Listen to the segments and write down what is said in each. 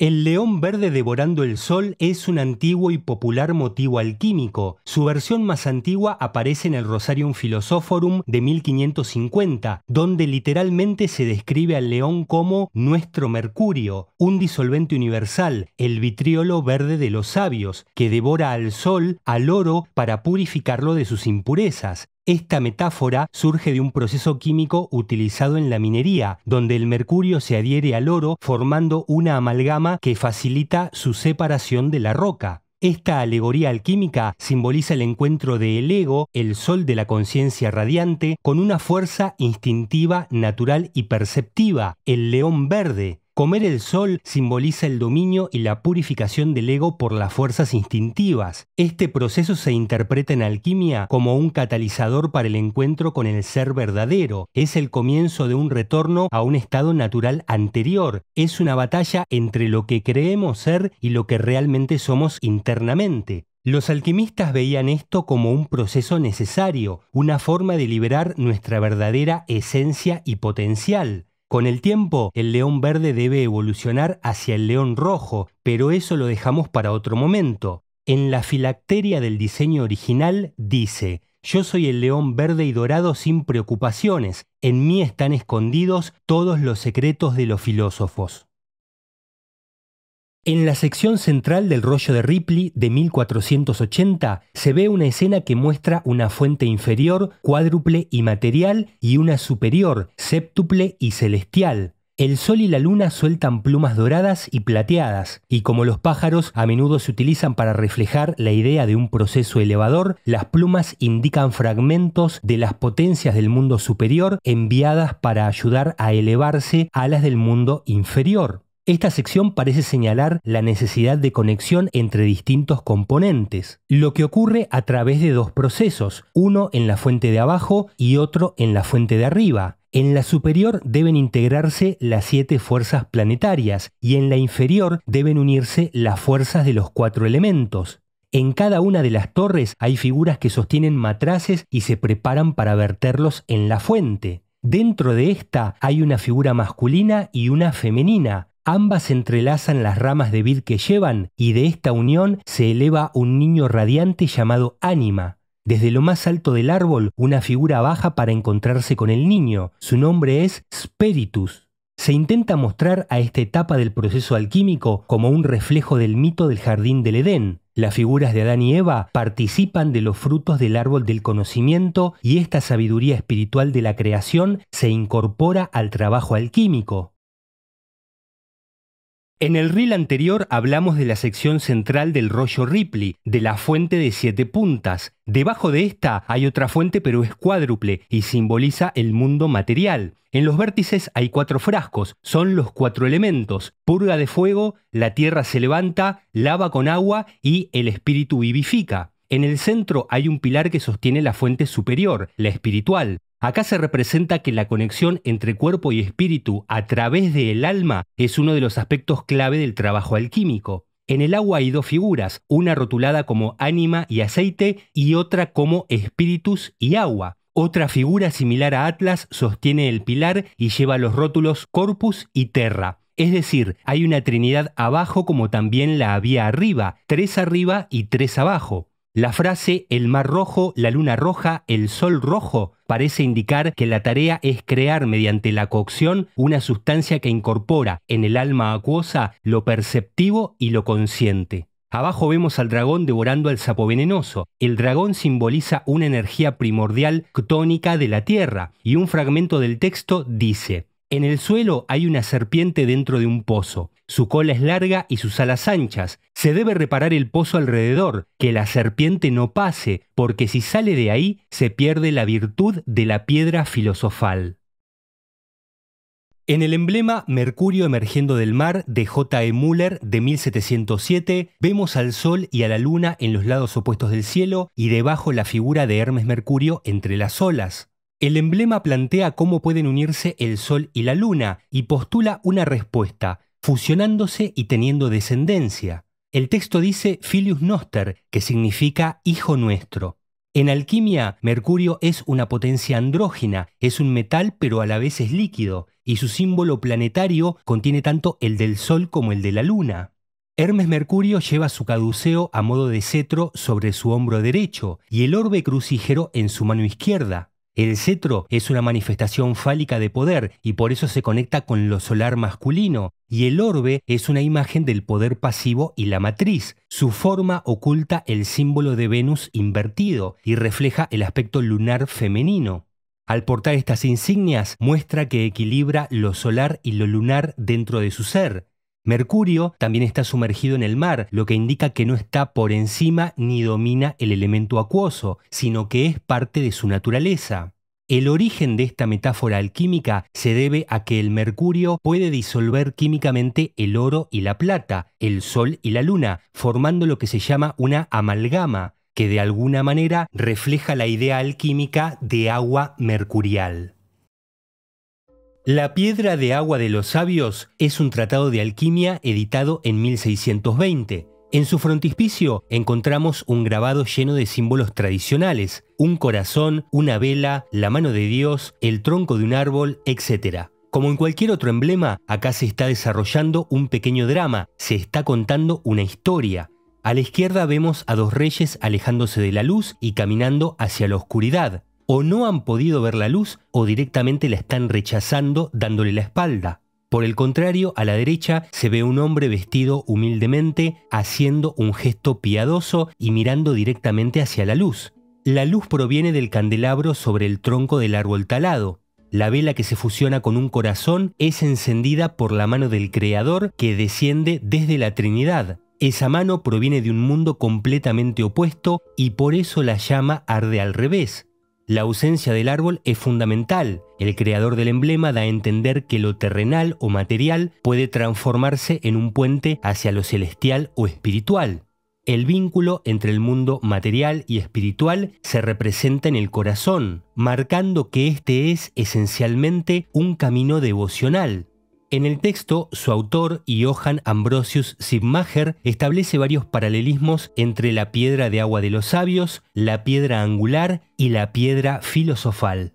El león verde devorando el sol es un antiguo y popular motivo alquímico. Su versión más antigua aparece en el Rosarium Philosophorum de 1550, donde literalmente se describe al león como nuestro mercurio, un disolvente universal, el vitriolo verde de los sabios, que devora al sol, al oro, para purificarlo de sus impurezas. Esta metáfora surge de un proceso químico utilizado en la minería, donde el mercurio se adhiere al oro formando una amalgama que facilita su separación de la roca. Esta alegoría alquímica simboliza el encuentro del el ego, el sol de la conciencia radiante, con una fuerza instintiva, natural y perceptiva, el león verde, Comer el sol simboliza el dominio y la purificación del ego por las fuerzas instintivas. Este proceso se interpreta en alquimia como un catalizador para el encuentro con el ser verdadero. Es el comienzo de un retorno a un estado natural anterior. Es una batalla entre lo que creemos ser y lo que realmente somos internamente. Los alquimistas veían esto como un proceso necesario, una forma de liberar nuestra verdadera esencia y potencial. Con el tiempo, el león verde debe evolucionar hacia el león rojo, pero eso lo dejamos para otro momento. En la filacteria del diseño original dice, yo soy el león verde y dorado sin preocupaciones, en mí están escondidos todos los secretos de los filósofos. En la sección central del rollo de Ripley de 1480 se ve una escena que muestra una fuente inferior, cuádruple y material y una superior, séptuple y celestial. El sol y la luna sueltan plumas doradas y plateadas, y como los pájaros a menudo se utilizan para reflejar la idea de un proceso elevador, las plumas indican fragmentos de las potencias del mundo superior enviadas para ayudar a elevarse a las del mundo inferior. Esta sección parece señalar la necesidad de conexión entre distintos componentes, lo que ocurre a través de dos procesos, uno en la fuente de abajo y otro en la fuente de arriba. En la superior deben integrarse las siete fuerzas planetarias y en la inferior deben unirse las fuerzas de los cuatro elementos. En cada una de las torres hay figuras que sostienen matraces y se preparan para verterlos en la fuente. Dentro de esta hay una figura masculina y una femenina, Ambas entrelazan las ramas de vid que llevan y de esta unión se eleva un niño radiante llamado ánima. Desde lo más alto del árbol, una figura baja para encontrarse con el niño. Su nombre es Spiritus. Se intenta mostrar a esta etapa del proceso alquímico como un reflejo del mito del jardín del Edén. Las figuras de Adán y Eva participan de los frutos del árbol del conocimiento y esta sabiduría espiritual de la creación se incorpora al trabajo alquímico. En el reel anterior hablamos de la sección central del rollo Ripley, de la fuente de siete puntas. Debajo de esta hay otra fuente pero es cuádruple y simboliza el mundo material. En los vértices hay cuatro frascos, son los cuatro elementos, purga de fuego, la tierra se levanta, lava con agua y el espíritu vivifica. En el centro hay un pilar que sostiene la fuente superior, la espiritual. Acá se representa que la conexión entre cuerpo y espíritu a través del alma es uno de los aspectos clave del trabajo alquímico. En el agua hay dos figuras, una rotulada como ánima y aceite y otra como espíritus y agua. Otra figura similar a Atlas sostiene el pilar y lleva los rótulos corpus y terra. Es decir, hay una Trinidad abajo como también la había arriba, tres arriba y tres abajo. La frase el mar rojo, la luna roja, el sol rojo parece indicar que la tarea es crear mediante la cocción una sustancia que incorpora en el alma acuosa lo perceptivo y lo consciente. Abajo vemos al dragón devorando al sapo venenoso. El dragón simboliza una energía primordial ctónica de la tierra y un fragmento del texto dice, en el suelo hay una serpiente dentro de un pozo. Su cola es larga y sus alas anchas. Se debe reparar el pozo alrededor, que la serpiente no pase, porque si sale de ahí se pierde la virtud de la piedra filosofal. En el emblema Mercurio emergiendo del mar de J.E. Müller de 1707 vemos al Sol y a la Luna en los lados opuestos del cielo y debajo la figura de Hermes Mercurio entre las olas. El emblema plantea cómo pueden unirse el Sol y la Luna y postula una respuesta, fusionándose y teniendo descendencia. El texto dice Filius Noster, que significa Hijo nuestro. En alquimia, Mercurio es una potencia andrógina, es un metal pero a la vez es líquido, y su símbolo planetario contiene tanto el del Sol como el de la Luna. Hermes Mercurio lleva su caduceo a modo de cetro sobre su hombro derecho y el orbe crucígero en su mano izquierda. El cetro es una manifestación fálica de poder y por eso se conecta con lo solar masculino, y el orbe es una imagen del poder pasivo y la matriz. Su forma oculta el símbolo de Venus invertido y refleja el aspecto lunar femenino. Al portar estas insignias muestra que equilibra lo solar y lo lunar dentro de su ser. Mercurio también está sumergido en el mar, lo que indica que no está por encima ni domina el elemento acuoso, sino que es parte de su naturaleza. El origen de esta metáfora alquímica se debe a que el mercurio puede disolver químicamente el oro y la plata, el sol y la luna, formando lo que se llama una amalgama, que de alguna manera refleja la idea alquímica de agua mercurial. La piedra de agua de los sabios es un tratado de alquimia editado en 1620. En su frontispicio encontramos un grabado lleno de símbolos tradicionales, un corazón, una vela, la mano de Dios, el tronco de un árbol, etc. Como en cualquier otro emblema, acá se está desarrollando un pequeño drama, se está contando una historia. A la izquierda vemos a dos reyes alejándose de la luz y caminando hacia la oscuridad o no han podido ver la luz o directamente la están rechazando dándole la espalda. Por el contrario, a la derecha se ve un hombre vestido humildemente, haciendo un gesto piadoso y mirando directamente hacia la luz. La luz proviene del candelabro sobre el tronco del árbol talado. La vela que se fusiona con un corazón es encendida por la mano del Creador que desciende desde la Trinidad. Esa mano proviene de un mundo completamente opuesto y por eso la llama arde al revés. La ausencia del árbol es fundamental. El creador del emblema da a entender que lo terrenal o material puede transformarse en un puente hacia lo celestial o espiritual. El vínculo entre el mundo material y espiritual se representa en el corazón, marcando que este es esencialmente un camino devocional, en el texto, su autor, Johann Ambrosius Sibmacher, establece varios paralelismos entre la piedra de agua de los sabios, la piedra angular y la piedra filosofal.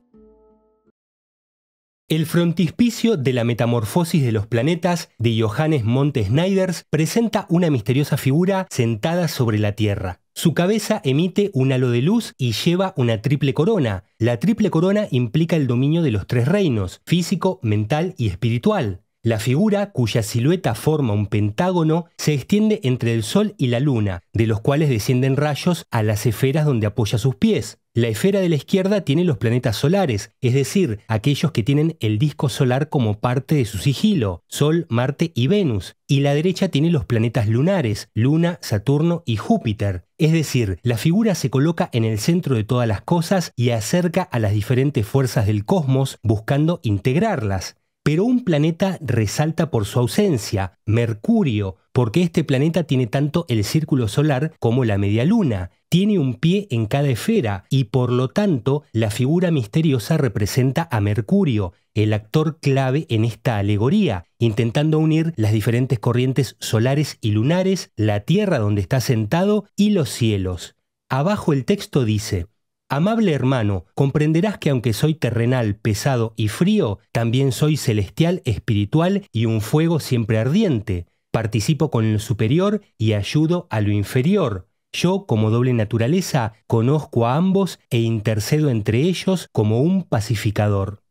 El frontispicio de la metamorfosis de los planetas de Johannes Monte Snyders presenta una misteriosa figura sentada sobre la Tierra. Su cabeza emite un halo de luz y lleva una triple corona. La triple corona implica el dominio de los tres reinos, físico, mental y espiritual. La figura, cuya silueta forma un pentágono, se extiende entre el Sol y la Luna, de los cuales descienden rayos a las esferas donde apoya sus pies. La esfera de la izquierda tiene los planetas solares, es decir, aquellos que tienen el disco solar como parte de su sigilo, Sol, Marte y Venus, y la derecha tiene los planetas lunares, Luna, Saturno y Júpiter. Es decir, la figura se coloca en el centro de todas las cosas y acerca a las diferentes fuerzas del cosmos buscando integrarlas pero un planeta resalta por su ausencia, Mercurio, porque este planeta tiene tanto el círculo solar como la media luna, tiene un pie en cada esfera y por lo tanto la figura misteriosa representa a Mercurio, el actor clave en esta alegoría, intentando unir las diferentes corrientes solares y lunares, la Tierra donde está sentado y los cielos. Abajo el texto dice, Amable hermano, comprenderás que aunque soy terrenal, pesado y frío, también soy celestial, espiritual y un fuego siempre ardiente. Participo con lo superior y ayudo a lo inferior. Yo, como doble naturaleza, conozco a ambos e intercedo entre ellos como un pacificador.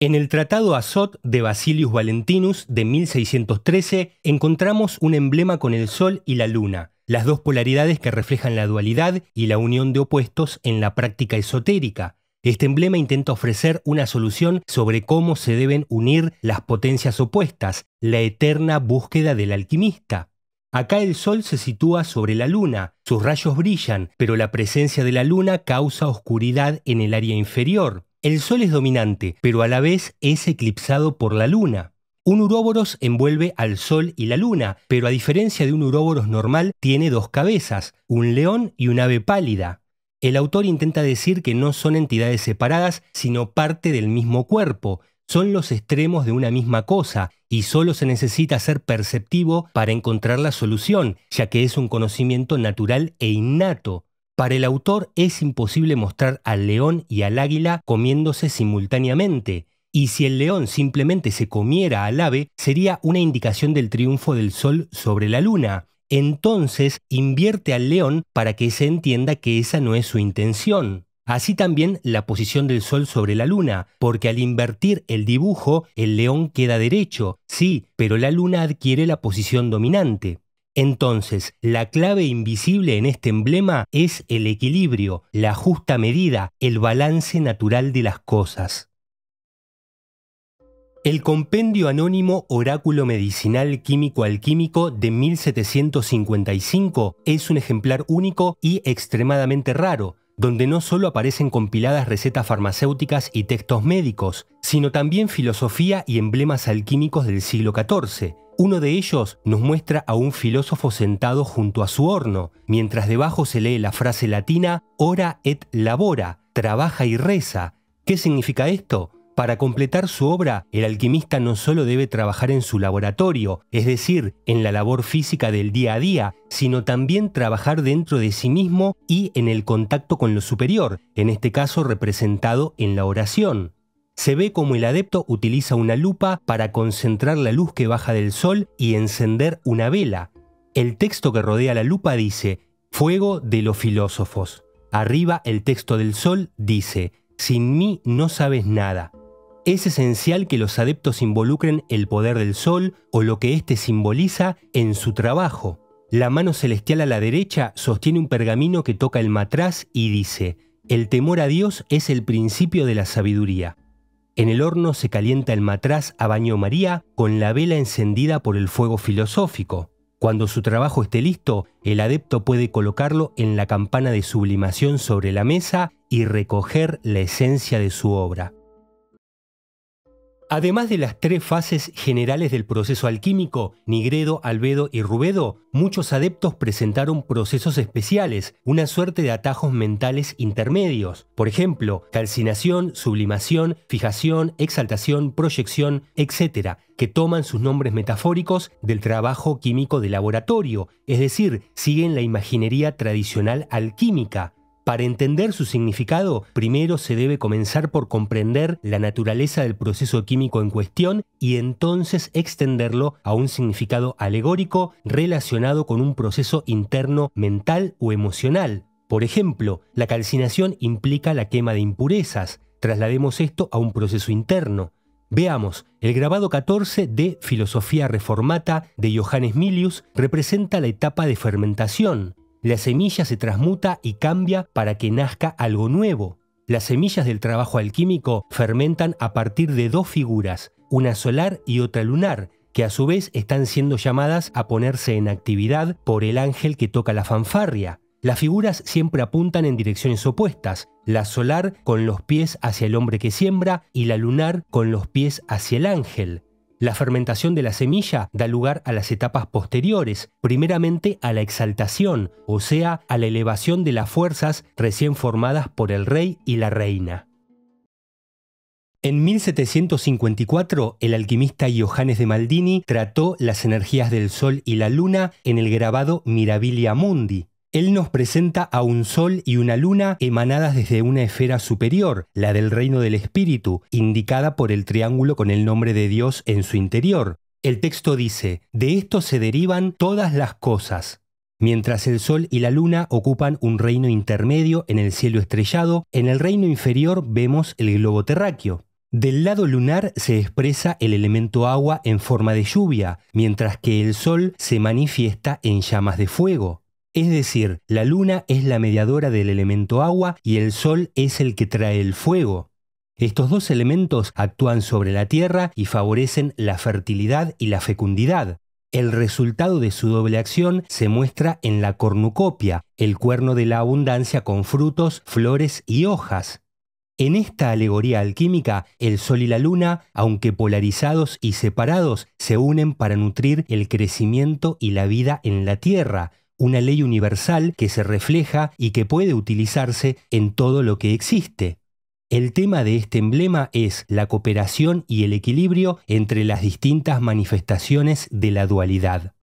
En el Tratado Azot de Basilius Valentinus de 1613 encontramos un emblema con el sol y la luna, las dos polaridades que reflejan la dualidad y la unión de opuestos en la práctica esotérica. Este emblema intenta ofrecer una solución sobre cómo se deben unir las potencias opuestas, la eterna búsqueda del alquimista. Acá el Sol se sitúa sobre la Luna, sus rayos brillan, pero la presencia de la Luna causa oscuridad en el área inferior. El Sol es dominante, pero a la vez es eclipsado por la Luna. Un uróboros envuelve al Sol y la Luna, pero a diferencia de un uróboros normal, tiene dos cabezas, un león y un ave pálida. El autor intenta decir que no son entidades separadas, sino parte del mismo cuerpo, son los extremos de una misma cosa, y solo se necesita ser perceptivo para encontrar la solución, ya que es un conocimiento natural e innato. Para el autor es imposible mostrar al león y al águila comiéndose simultáneamente, y si el león simplemente se comiera al ave, sería una indicación del triunfo del sol sobre la luna. Entonces invierte al león para que se entienda que esa no es su intención. Así también la posición del Sol sobre la Luna, porque al invertir el dibujo, el león queda derecho, sí, pero la Luna adquiere la posición dominante. Entonces, la clave invisible en este emblema es el equilibrio, la justa medida, el balance natural de las cosas. El Compendio Anónimo Oráculo Medicinal Químico Alquímico de 1755 es un ejemplar único y extremadamente raro, donde no solo aparecen compiladas recetas farmacéuticas y textos médicos, sino también filosofía y emblemas alquímicos del siglo XIV. Uno de ellos nos muestra a un filósofo sentado junto a su horno, mientras debajo se lee la frase latina ora et labora, trabaja y reza. ¿Qué significa esto? Para completar su obra, el alquimista no solo debe trabajar en su laboratorio, es decir, en la labor física del día a día, sino también trabajar dentro de sí mismo y en el contacto con lo superior, en este caso representado en la oración. Se ve como el adepto utiliza una lupa para concentrar la luz que baja del sol y encender una vela. El texto que rodea la lupa dice, Fuego de los filósofos. Arriba el texto del sol dice, Sin mí no sabes nada es esencial que los adeptos involucren el poder del sol o lo que éste simboliza en su trabajo. La mano celestial a la derecha sostiene un pergamino que toca el matraz y dice, el temor a Dios es el principio de la sabiduría. En el horno se calienta el matraz a baño María con la vela encendida por el fuego filosófico. Cuando su trabajo esté listo, el adepto puede colocarlo en la campana de sublimación sobre la mesa y recoger la esencia de su obra. Además de las tres fases generales del proceso alquímico, Nigredo, Albedo y Rubedo, muchos adeptos presentaron procesos especiales, una suerte de atajos mentales intermedios, por ejemplo, calcinación, sublimación, fijación, exaltación, proyección, etc., que toman sus nombres metafóricos del trabajo químico de laboratorio, es decir, siguen la imaginería tradicional alquímica, para entender su significado, primero se debe comenzar por comprender la naturaleza del proceso químico en cuestión y entonces extenderlo a un significado alegórico relacionado con un proceso interno mental o emocional. Por ejemplo, la calcinación implica la quema de impurezas. Traslademos esto a un proceso interno. Veamos, el grabado 14 de Filosofía Reformata de Johannes Milius representa la etapa de fermentación. La semilla se transmuta y cambia para que nazca algo nuevo. Las semillas del trabajo alquímico fermentan a partir de dos figuras, una solar y otra lunar, que a su vez están siendo llamadas a ponerse en actividad por el ángel que toca la fanfarria. Las figuras siempre apuntan en direcciones opuestas, la solar con los pies hacia el hombre que siembra y la lunar con los pies hacia el ángel. La fermentación de la semilla da lugar a las etapas posteriores, primeramente a la exaltación, o sea, a la elevación de las fuerzas recién formadas por el rey y la reina. En 1754, el alquimista Johannes de Maldini trató las energías del Sol y la Luna en el grabado Mirabilia Mundi, él nos presenta a un sol y una luna emanadas desde una esfera superior, la del reino del espíritu, indicada por el triángulo con el nombre de Dios en su interior. El texto dice, de esto se derivan todas las cosas. Mientras el Sol y la Luna ocupan un reino intermedio en el cielo estrellado, en el reino inferior vemos el globo terráqueo. Del lado lunar se expresa el elemento agua en forma de lluvia, mientras que el Sol se manifiesta en llamas de fuego. Es decir, la luna es la mediadora del elemento agua y el sol es el que trae el fuego. Estos dos elementos actúan sobre la tierra y favorecen la fertilidad y la fecundidad. El resultado de su doble acción se muestra en la cornucopia, el cuerno de la abundancia con frutos, flores y hojas. En esta alegoría alquímica, el Sol y la Luna, aunque polarizados y separados, se unen para nutrir el crecimiento y la vida en la Tierra, una ley universal que se refleja y que puede utilizarse en todo lo que existe. El tema de este emblema es la cooperación y el equilibrio entre las distintas manifestaciones de la dualidad.